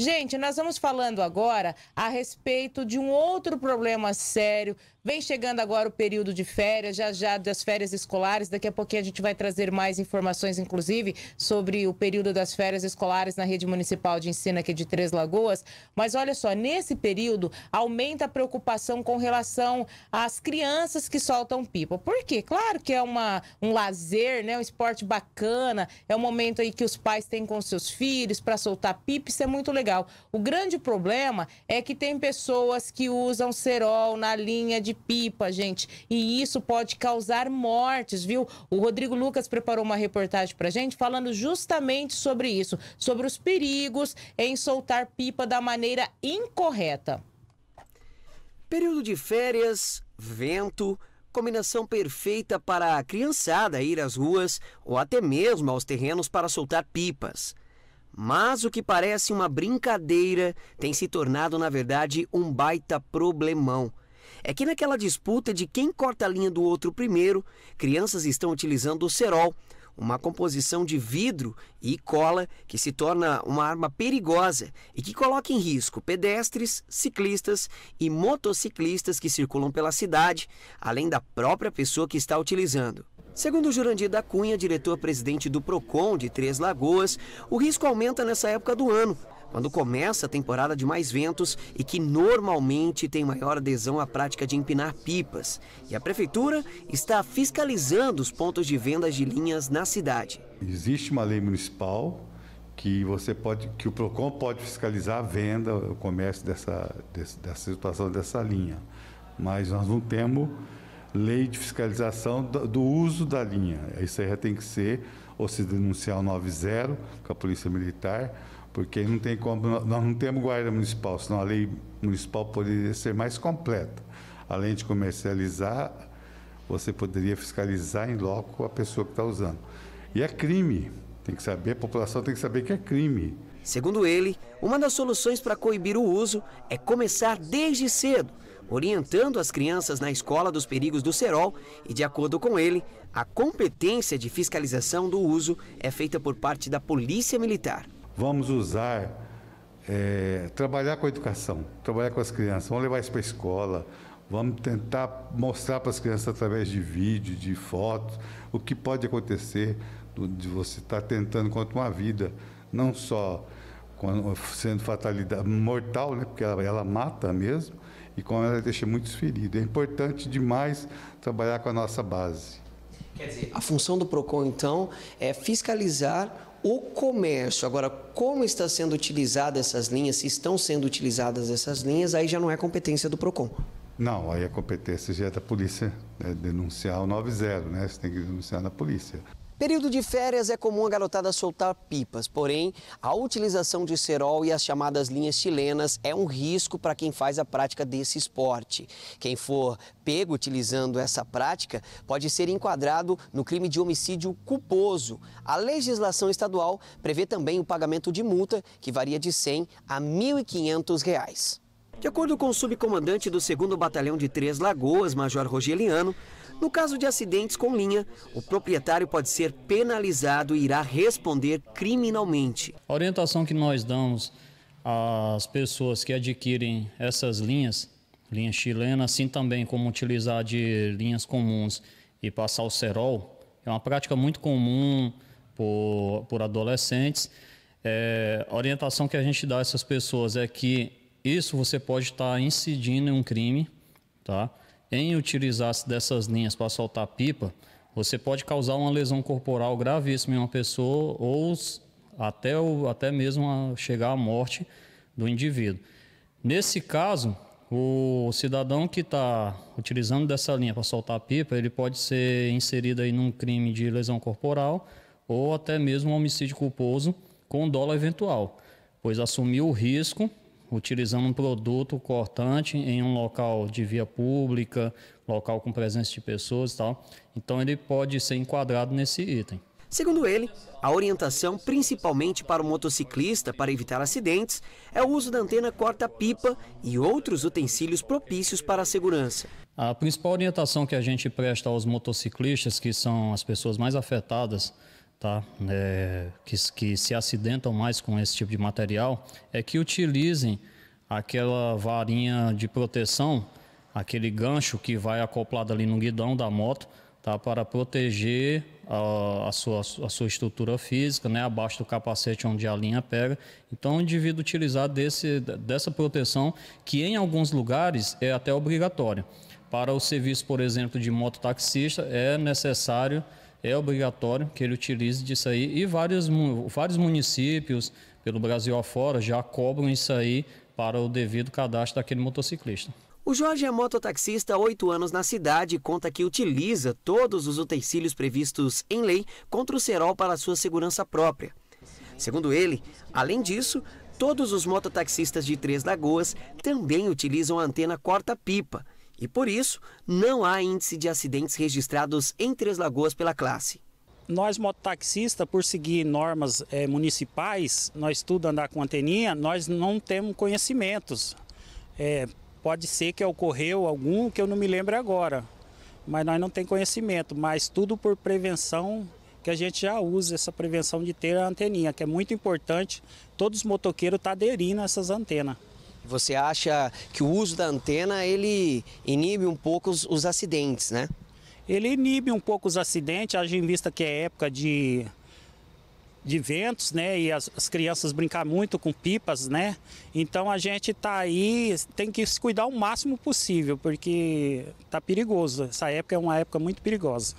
Gente, nós vamos falando agora a respeito de um outro problema sério Vem chegando agora o período de férias, já já das férias escolares. Daqui a pouquinho a gente vai trazer mais informações, inclusive, sobre o período das férias escolares na rede municipal de ensino aqui de Três Lagoas. Mas olha só, nesse período aumenta a preocupação com relação às crianças que soltam pipa. Por quê? Claro que é uma, um lazer, né? um esporte bacana, é um momento aí que os pais têm com seus filhos para soltar pipa, isso é muito legal. O grande problema é que tem pessoas que usam cerol na linha de de pipa, gente. E isso pode causar mortes, viu? O Rodrigo Lucas preparou uma reportagem pra gente falando justamente sobre isso, sobre os perigos em soltar pipa da maneira incorreta. Período de férias, vento, combinação perfeita para a criançada ir às ruas ou até mesmo aos terrenos para soltar pipas. Mas o que parece uma brincadeira tem se tornado, na verdade, um baita problemão é que naquela disputa de quem corta a linha do outro primeiro, crianças estão utilizando o cerol, uma composição de vidro e cola que se torna uma arma perigosa e que coloca em risco pedestres, ciclistas e motociclistas que circulam pela cidade, além da própria pessoa que está utilizando. Segundo Jurandir da Cunha, diretor-presidente do PROCON de Três Lagoas, o risco aumenta nessa época do ano quando começa a temporada de mais ventos e que normalmente tem maior adesão à prática de empinar pipas. E a prefeitura está fiscalizando os pontos de vendas de linhas na cidade. Existe uma lei municipal que você pode, que o Procon pode fiscalizar a venda, o comércio dessa, dessa situação dessa linha, mas nós não temos lei de fiscalização do, uso da linha. Isso aí já tem que ser ou se denunciar o 90 com a Polícia Militar porque não tem como, nós não temos guarda municipal, senão a lei municipal poderia ser mais completa. Além de comercializar, você poderia fiscalizar em loco a pessoa que está usando. E é crime, tem que saber, a população tem que saber que é crime. Segundo ele, uma das soluções para coibir o uso é começar desde cedo, orientando as crianças na escola dos perigos do cerol e, de acordo com ele, a competência de fiscalização do uso é feita por parte da Polícia Militar. Vamos usar, é, trabalhar com a educação, trabalhar com as crianças, vamos levar isso para a escola, vamos tentar mostrar para as crianças através de vídeo, de fotos, o que pode acontecer de você estar tá tentando contra uma vida, não só sendo fatalidade mortal, né, porque ela, ela mata mesmo, e como ela deixa muitos feridos. É importante demais trabalhar com a nossa base. Quer dizer, a função do PROCON, então, é fiscalizar o comércio. Agora, como está sendo utilizada essas linhas, se estão sendo utilizadas essas linhas, aí já não é competência do PROCON. Não, aí a competência já é da polícia, é denunciar o 90, né? Você tem que denunciar na polícia. Período de férias é comum a garotada soltar pipas, porém, a utilização de cerol e as chamadas linhas chilenas é um risco para quem faz a prática desse esporte. Quem for pego utilizando essa prática pode ser enquadrado no crime de homicídio culposo. A legislação estadual prevê também o pagamento de multa, que varia de 100 a 1.500 reais. De acordo com o subcomandante do 2 Batalhão de Três Lagoas, Major Rogeliano, no caso de acidentes com linha, o proprietário pode ser penalizado e irá responder criminalmente. A orientação que nós damos às pessoas que adquirem essas linhas, linha chilena, assim também como utilizar de linhas comuns e passar o cerol, é uma prática muito comum por, por adolescentes. É, a orientação que a gente dá a essas pessoas é que isso você pode estar incidindo em um crime, tá? em utilizar-se dessas linhas para soltar pipa, você pode causar uma lesão corporal gravíssima em uma pessoa ou até, o, até mesmo a chegar à morte do indivíduo. Nesse caso, o cidadão que está utilizando dessa linha para soltar pipa, ele pode ser inserido aí num crime de lesão corporal ou até mesmo um homicídio culposo com dólar eventual, pois assumiu o risco utilizando um produto cortante em um local de via pública, local com presença de pessoas e tal. Então ele pode ser enquadrado nesse item. Segundo ele, a orientação principalmente para o motociclista para evitar acidentes é o uso da antena corta-pipa e outros utensílios propícios para a segurança. A principal orientação que a gente presta aos motociclistas, que são as pessoas mais afetadas tá? É, que, que se acidentam mais com esse tipo de material, é que utilizem aquela varinha de proteção, aquele gancho que vai acoplado ali no guidão da moto, tá? Para proteger a, a, sua, a sua estrutura física, né? Abaixo do capacete onde a linha pega. Então, o indivíduo utilizar desse, dessa proteção, que em alguns lugares é até obrigatória. Para o serviço, por exemplo, de mototaxista, é necessário é obrigatório que ele utilize disso aí e vários, vários municípios pelo Brasil afora já cobram isso aí para o devido cadastro daquele motociclista. O Jorge é mototaxista há oito anos na cidade e conta que utiliza todos os utensílios previstos em lei contra o cerol para sua segurança própria. Segundo ele, além disso, todos os mototaxistas de Três Lagoas também utilizam a antena corta-pipa, e por isso, não há índice de acidentes registrados em Três Lagoas pela classe. Nós, mototaxistas, por seguir normas é, municipais, nós tudo andar com anteninha, nós não temos conhecimentos. É, pode ser que ocorreu algum que eu não me lembro agora, mas nós não temos conhecimento, mas tudo por prevenção que a gente já usa essa prevenção de ter a anteninha, que é muito importante. Todos os motoqueiros estão tá aderindo a essas antenas. Você acha que o uso da antena ele inibe um pouco os, os acidentes, né? Ele inibe um pouco os acidentes, haja em vista que é época de de ventos, né? E as, as, crianças brincam muito com pipas, né? Então a gente tá aí, tem que se cuidar o máximo possível, porque tá perigoso. Essa época é uma época muito perigosa.